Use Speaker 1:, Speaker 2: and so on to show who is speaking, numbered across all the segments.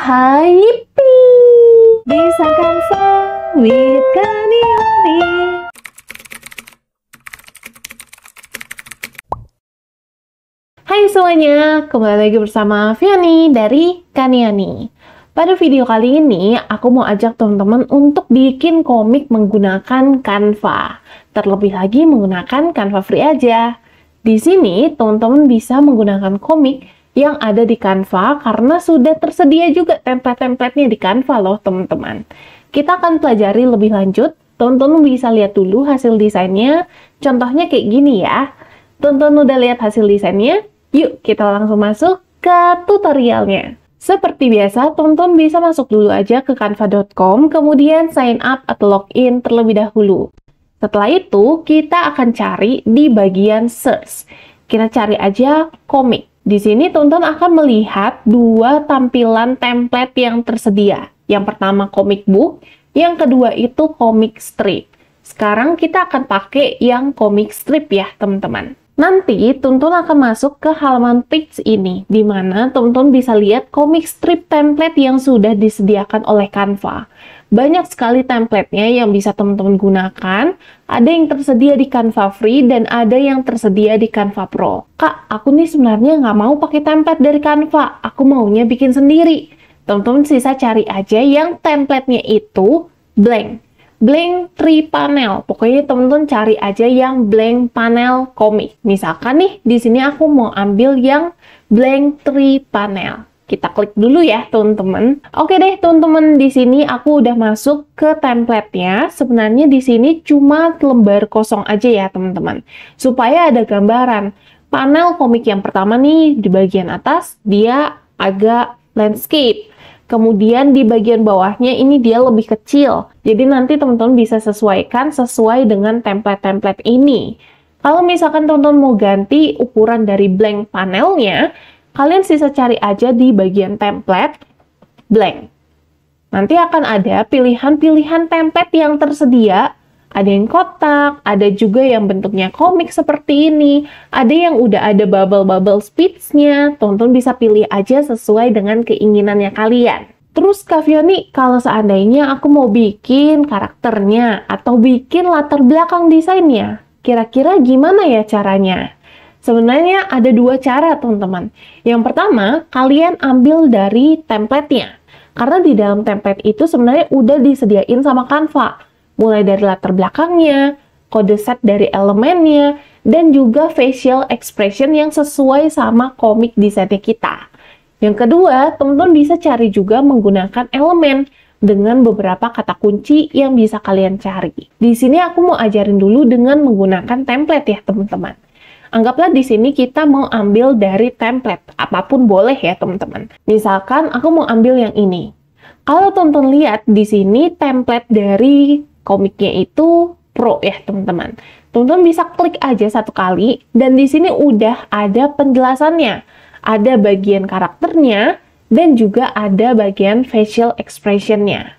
Speaker 1: hai Bisa kan sawit kanioni Hai semuanya, kembali lagi bersama Viani dari Kaniani. Pada video kali ini, aku mau ajak teman-teman untuk bikin komik menggunakan Canva. Terlebih lagi menggunakan Canva Free aja. Di sini, teman-teman bisa menggunakan komik yang ada di Canva karena sudah tersedia juga template-templatenya di Canva loh teman-teman. Kita akan pelajari lebih lanjut. Tonton bisa lihat dulu hasil desainnya. Contohnya kayak gini ya. Tonton udah lihat hasil desainnya? Yuk kita langsung masuk ke tutorialnya. Seperti biasa, tonton bisa masuk dulu aja ke canva.com, kemudian sign up atau login terlebih dahulu. Setelah itu, kita akan cari di bagian search. Kita cari aja komik. Di sini tonton akan melihat dua tampilan template yang tersedia. Yang pertama comic book, yang kedua itu comic strip. Sekarang kita akan pakai yang comic strip ya teman-teman. Nanti Tuntun akan masuk ke halaman page ini, di mana Tuntun bisa lihat comic strip template yang sudah disediakan oleh Canva. Banyak sekali template-nya yang bisa teman-teman gunakan. Ada yang tersedia di Canva Free dan ada yang tersedia di Canva Pro. Kak, aku nih sebenarnya nggak mau pakai template dari Canva. Aku maunya bikin sendiri. Teman-teman sisa cari aja yang template-nya itu blank. Blank tree panel. Pokoknya teman-teman cari aja yang blank panel komik. Misalkan nih, di sini aku mau ambil yang blank tree panel. Kita klik dulu ya, teman-teman. Oke deh, teman-teman, di sini aku udah masuk ke templatenya. Sebenarnya di sini cuma lembar kosong aja ya, teman-teman. Supaya ada gambaran. Panel komik yang pertama nih, di bagian atas, dia agak landscape. Kemudian di bagian bawahnya ini dia lebih kecil. Jadi nanti teman-teman bisa sesuaikan sesuai dengan template-template ini. Kalau misalkan teman-teman mau ganti ukuran dari blank panelnya, kalian sisa cari aja di bagian template blank. Nanti akan ada pilihan-pilihan template yang tersedia, ada yang kotak, ada juga yang bentuknya komik seperti ini, ada yang udah ada bubble-bubble speech-nya, tonton bisa pilih aja sesuai dengan keinginannya kalian. Terus Kak Fioni, kalau seandainya aku mau bikin karakternya atau bikin latar belakang desainnya, kira-kira gimana ya caranya? Sebenarnya ada dua cara teman-teman. Yang pertama, kalian ambil dari templatenya. Karena di dalam template itu sebenarnya udah disediain sama Canva. Mulai dari latar belakangnya, kode set dari elemennya, dan juga facial expression yang sesuai sama komik desainnya kita. Yang kedua, teman-teman bisa cari juga menggunakan elemen dengan beberapa kata kunci yang bisa kalian cari. Di sini aku mau ajarin dulu dengan menggunakan template ya teman-teman. Anggaplah di sini kita mau ambil dari template, apapun boleh ya teman-teman. Misalkan aku mau ambil yang ini. Kalau tonton lihat di sini template dari komiknya itu pro ya teman-teman. Teman-teman bisa klik aja satu kali dan di sini udah ada penjelasannya. Ada bagian karakternya dan juga ada bagian facial expressionnya.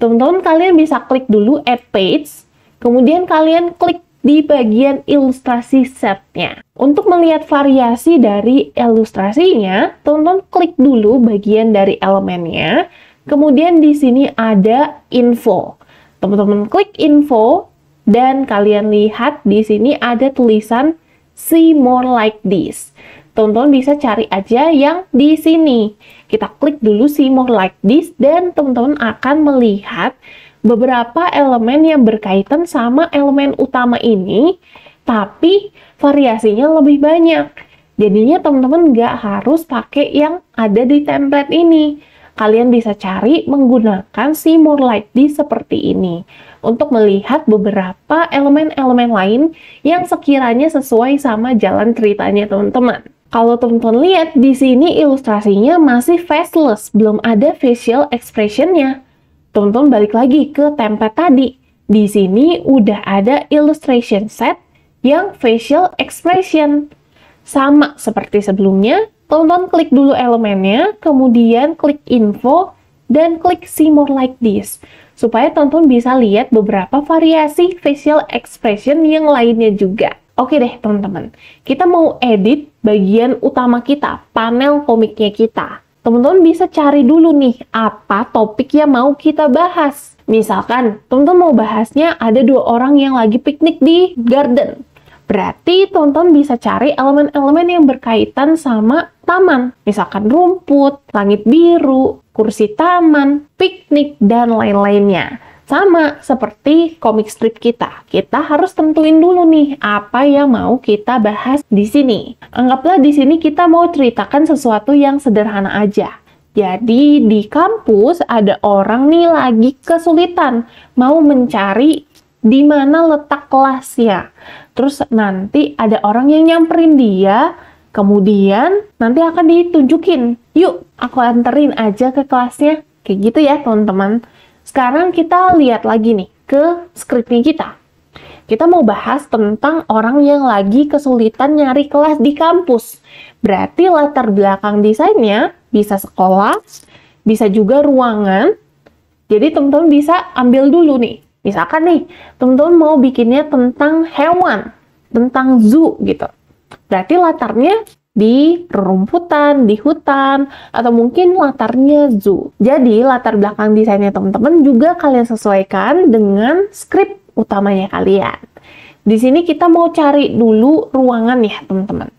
Speaker 1: Teman-teman kalian bisa klik dulu add page, kemudian kalian klik di bagian ilustrasi setnya. Untuk melihat variasi dari ilustrasinya, tonton klik dulu bagian dari elemennya, kemudian di sini ada info. Teman-teman klik info, dan kalian lihat di sini ada tulisan see more like this. Teman-teman bisa cari aja yang di sini. Kita klik dulu see more like this, dan teman-teman akan melihat beberapa elemen yang berkaitan sama elemen utama ini, tapi variasinya lebih banyak. Jadinya teman-teman nggak harus pakai yang ada di template ini. Kalian bisa cari menggunakan si More di seperti ini untuk melihat beberapa elemen-elemen lain yang sekiranya sesuai sama jalan ceritanya teman-teman. Kalau teman-teman lihat, di sini ilustrasinya masih faceless, belum ada facial expressionnya teman-teman balik lagi ke template tadi. Di sini udah ada illustration set yang facial expression. Sama seperti sebelumnya, teman-teman klik dulu elemennya, kemudian klik info, dan klik see more like this. Supaya teman-teman bisa lihat beberapa variasi facial expression yang lainnya juga. Oke deh teman-teman, kita mau edit bagian utama kita, panel komiknya kita teman-teman bisa cari dulu nih apa topik yang mau kita bahas. Misalkan teman-teman mau bahasnya ada dua orang yang lagi piknik di garden. Berarti teman-teman bisa cari elemen-elemen yang berkaitan sama taman. Misalkan rumput, langit biru, kursi taman, piknik, dan lain-lainnya. Sama seperti komik strip kita, kita harus tentuin dulu nih apa yang mau kita bahas di sini. Anggaplah di sini kita mau ceritakan sesuatu yang sederhana aja. Jadi di kampus ada orang nih lagi kesulitan mau mencari di mana letak kelasnya. Terus nanti ada orang yang nyamperin dia, kemudian nanti akan ditunjukin, "Yuk, aku anterin aja ke kelasnya." Kayak gitu ya, teman-teman. Sekarang kita lihat lagi nih ke skripnya kita. Kita mau bahas tentang orang yang lagi kesulitan nyari kelas di kampus. Berarti latar belakang desainnya bisa sekolah, bisa juga ruangan. Jadi teman-teman bisa ambil dulu nih. Misalkan nih, teman-teman mau bikinnya tentang hewan, tentang zoo gitu. Berarti latarnya di rerumputan, di hutan, atau mungkin latarnya zoo. Jadi, latar belakang desainnya teman-teman juga kalian sesuaikan dengan skrip utamanya kalian. Di sini kita mau cari dulu ruangan ya, teman-teman.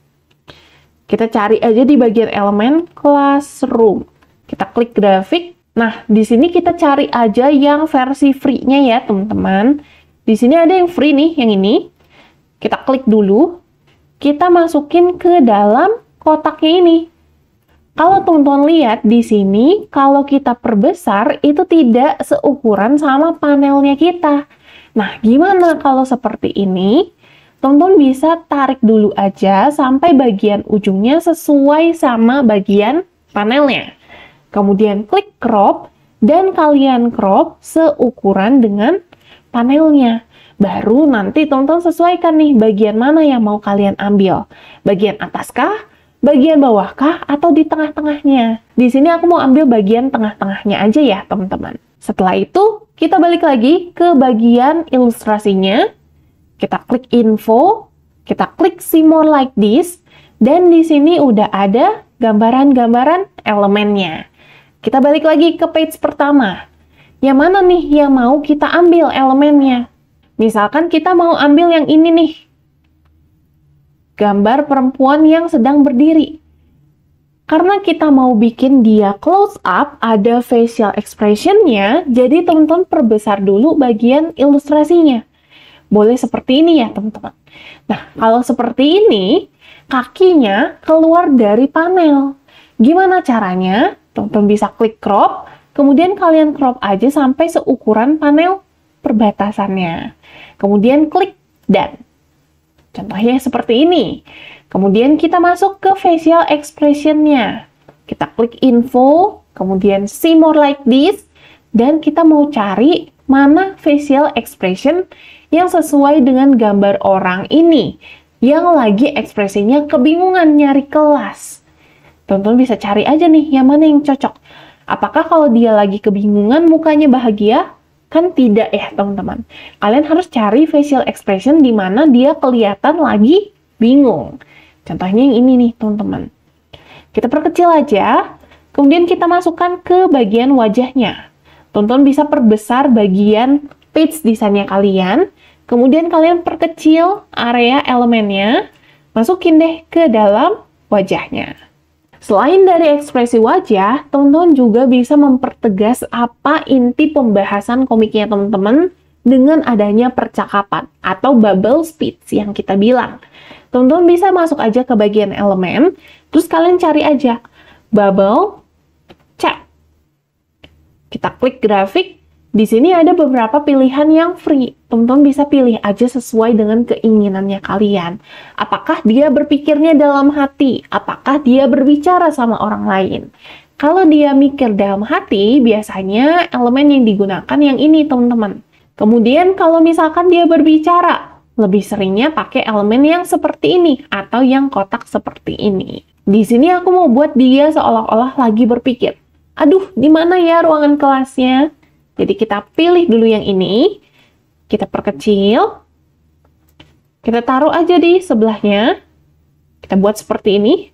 Speaker 1: Kita cari aja di bagian elemen classroom. Kita klik grafik. Nah, di sini kita cari aja yang versi free-nya ya, teman-teman. Di sini ada yang free nih, yang ini. Kita klik dulu kita masukin ke dalam kotaknya ini. Kalau teman-teman lihat di sini, kalau kita perbesar itu tidak seukuran sama panelnya kita. Nah, gimana kalau seperti ini? Teman-teman bisa tarik dulu aja sampai bagian ujungnya sesuai sama bagian panelnya. Kemudian klik crop dan kalian crop seukuran dengan panelnya. Baru nanti tonton sesuaikan nih bagian mana yang mau kalian ambil. Bagian ataskah? Bagian bawahkah? Atau di tengah-tengahnya? Di sini aku mau ambil bagian tengah-tengahnya aja ya teman-teman. Setelah itu, kita balik lagi ke bagian ilustrasinya. Kita klik info, kita klik see more like this, dan di sini udah ada gambaran-gambaran elemennya. Kita balik lagi ke page pertama. Yang mana nih yang mau kita ambil elemennya? Misalkan kita mau ambil yang ini nih. Gambar perempuan yang sedang berdiri. Karena kita mau bikin dia close up, ada facial expressionnya, jadi teman-teman perbesar dulu bagian ilustrasinya. Boleh seperti ini ya teman-teman. Nah, kalau seperti ini, kakinya keluar dari panel. Gimana caranya? Teman-teman bisa klik crop, kemudian kalian crop aja sampai seukuran panel perbatasannya. Kemudian klik dan. Contohnya seperti ini. Kemudian kita masuk ke facial expression-nya. Kita klik info, kemudian see more like this, dan kita mau cari mana facial expression yang sesuai dengan gambar orang ini yang lagi ekspresinya kebingungan nyari kelas. Tonton bisa cari aja nih yang mana yang cocok. Apakah kalau dia lagi kebingungan mukanya bahagia Kan tidak ya teman-teman. Kalian harus cari facial expression di mana dia kelihatan lagi bingung. Contohnya yang ini nih teman-teman. Kita perkecil aja, kemudian kita masukkan ke bagian wajahnya. Tonton bisa perbesar bagian page desainnya kalian, kemudian kalian perkecil area elemennya, masukin deh ke dalam wajahnya. Selain dari ekspresi wajah, teman-teman juga bisa mempertegas apa inti pembahasan komiknya teman-teman dengan adanya percakapan atau bubble speech yang kita bilang. Teman-teman bisa masuk aja ke bagian elemen, terus kalian cari aja bubble chat. Kita klik grafik, di sini ada beberapa pilihan yang free. Teman-teman bisa pilih aja sesuai dengan keinginannya kalian. Apakah dia berpikirnya dalam hati? Apakah dia berbicara sama orang lain? Kalau dia mikir dalam hati, biasanya elemen yang digunakan yang ini, teman-teman. Kemudian kalau misalkan dia berbicara, lebih seringnya pakai elemen yang seperti ini atau yang kotak seperti ini. Di sini aku mau buat dia seolah-olah lagi berpikir. Aduh, di mana ya ruangan kelasnya? Jadi kita pilih dulu yang ini, kita perkecil, kita taruh aja di sebelahnya, kita buat seperti ini.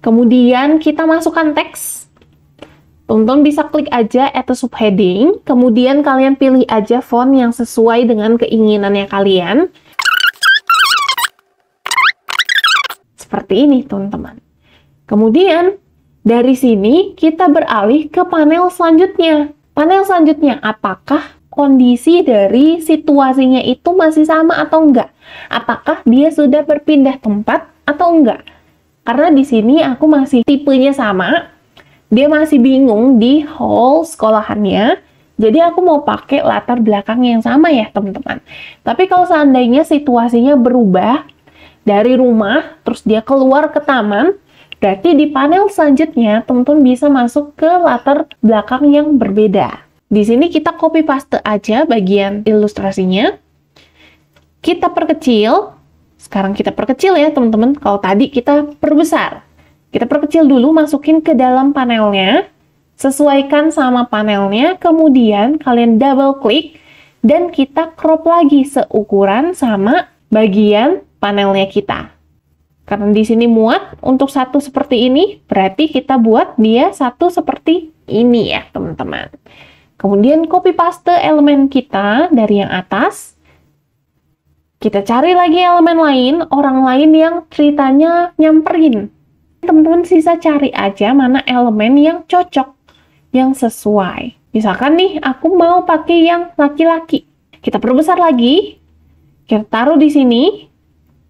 Speaker 1: Kemudian kita masukkan teks. Tonton bisa klik aja add subheading, kemudian kalian pilih aja font yang sesuai dengan keinginannya kalian. Seperti ini, teman-teman. Kemudian, dari sini kita beralih ke panel selanjutnya. Panel selanjutnya, apakah kondisi dari situasinya itu masih sama atau enggak? Apakah dia sudah berpindah tempat atau enggak? Karena di sini aku masih tipenya sama, dia masih bingung di hall sekolahannya, jadi aku mau pakai latar belakang yang sama ya teman-teman. Tapi kalau seandainya situasinya berubah dari rumah, terus dia keluar ke taman, Berarti di panel selanjutnya, teman-teman bisa masuk ke latar belakang yang berbeda. Di sini kita copy paste aja bagian ilustrasinya. Kita perkecil. Sekarang kita perkecil ya, teman-teman. Kalau tadi kita perbesar. Kita perkecil dulu, masukin ke dalam panelnya. Sesuaikan sama panelnya, kemudian kalian double klik dan kita crop lagi seukuran sama bagian panelnya kita. Karena di sini muat untuk satu seperti ini, berarti kita buat dia satu seperti ini ya, teman-teman. Kemudian copy paste elemen kita dari yang atas. Kita cari lagi elemen lain, orang lain yang ceritanya nyamperin. Teman-teman sisa cari aja mana elemen yang cocok, yang sesuai. Misalkan nih, aku mau pakai yang laki-laki. Kita perbesar lagi, kita taruh di sini,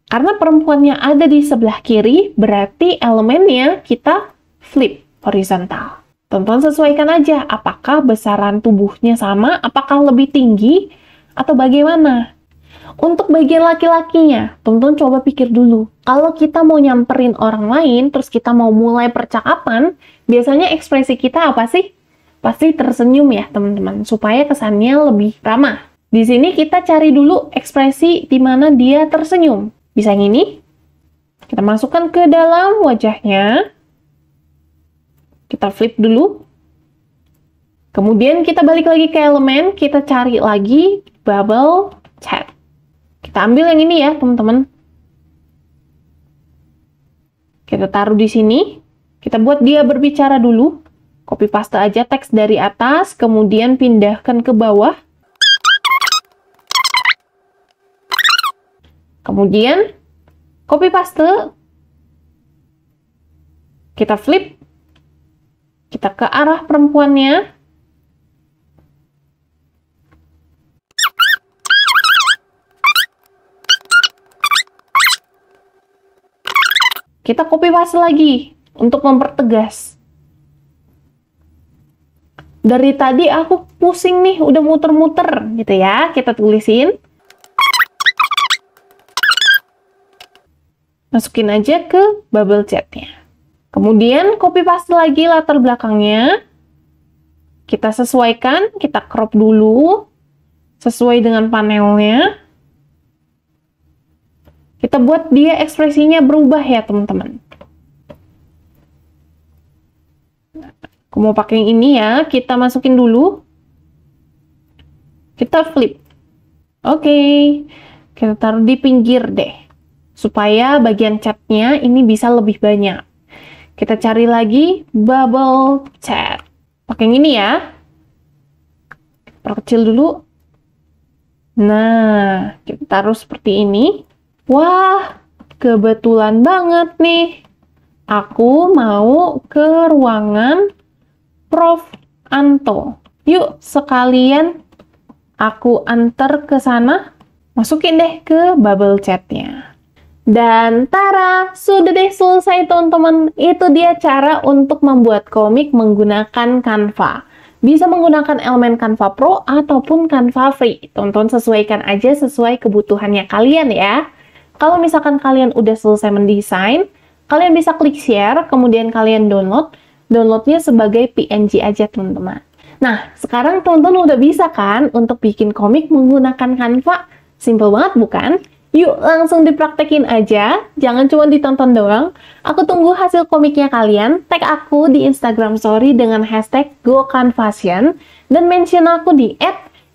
Speaker 1: karena perempuannya ada di sebelah kiri, berarti elemennya kita flip horizontal. Tonton sesuaikan aja, apakah besaran tubuhnya sama, apakah lebih tinggi, atau bagaimana. Untuk bagian laki-lakinya, tonton coba pikir dulu. Kalau kita mau nyamperin orang lain, terus kita mau mulai percakapan, biasanya ekspresi kita apa sih? Pasti tersenyum ya teman-teman, supaya kesannya lebih ramah. Di sini kita cari dulu ekspresi di mana dia tersenyum. Bisa yang ini. Kita masukkan ke dalam wajahnya. Kita flip dulu. Kemudian kita balik lagi ke elemen, kita cari lagi bubble chat. Kita ambil yang ini ya, teman-teman. Kita taruh di sini. Kita buat dia berbicara dulu. Copy paste aja teks dari atas, kemudian pindahkan ke bawah. Kemudian copy paste, kita flip, kita ke arah perempuannya, kita copy paste lagi untuk mempertegas. Dari tadi aku pusing nih, udah muter-muter gitu ya. Kita tulisin Masukin aja ke bubble chatnya. Kemudian copy paste lagi latar belakangnya. Kita sesuaikan, kita crop dulu sesuai dengan panelnya. Kita buat dia ekspresinya berubah ya teman-teman. Aku mau pakai yang ini ya, kita masukin dulu. Kita flip. Oke, okay. kita taruh di pinggir deh supaya bagian chatnya ini bisa lebih banyak. Kita cari lagi bubble chat. Pakai yang ini ya. Perkecil dulu. Nah, kita taruh seperti ini. Wah, kebetulan banget nih. Aku mau ke ruangan Prof. Anto. Yuk, sekalian aku antar ke sana. Masukin deh ke bubble chatnya. Dan tara, sudah deh selesai teman-teman. Itu dia cara untuk membuat komik menggunakan Canva. Bisa menggunakan elemen Canva Pro ataupun Canva Free. Tonton sesuaikan aja sesuai kebutuhannya kalian ya. Kalau misalkan kalian udah selesai mendesain, kalian bisa klik share, kemudian kalian download. Downloadnya sebagai PNG aja teman-teman. Nah, sekarang teman-teman udah bisa kan untuk bikin komik menggunakan Canva? Simple banget bukan? Yuk langsung dipraktekin aja, jangan cuma ditonton doang. Aku tunggu hasil komiknya kalian, tag aku di Instagram story dengan hashtag GoCanvasian dan mention aku di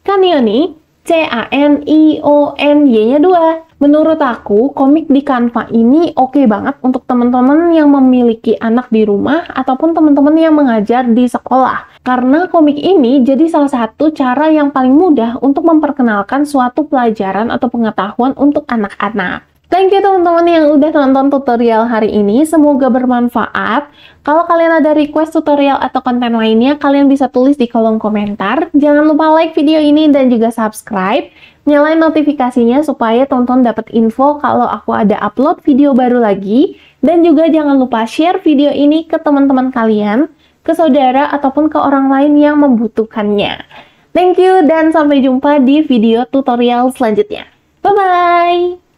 Speaker 1: @kanioni C-A-N-I-O-N-Y-nya 2. Menurut aku, komik di Canva ini oke okay banget untuk teman-teman yang memiliki anak di rumah ataupun teman-teman yang mengajar di sekolah. Karena komik ini jadi salah satu cara yang paling mudah untuk memperkenalkan suatu pelajaran atau pengetahuan untuk anak-anak. Thank you teman-teman yang udah nonton tutorial hari ini, semoga bermanfaat. Kalau kalian ada request tutorial atau konten lainnya, kalian bisa tulis di kolom komentar. Jangan lupa like video ini dan juga subscribe. Nyalain notifikasinya supaya tonton dapat info kalau aku ada upload video baru lagi. Dan juga jangan lupa share video ini ke teman-teman kalian ke saudara ataupun ke orang lain yang membutuhkannya. Thank you dan sampai jumpa di video tutorial selanjutnya. Bye-bye!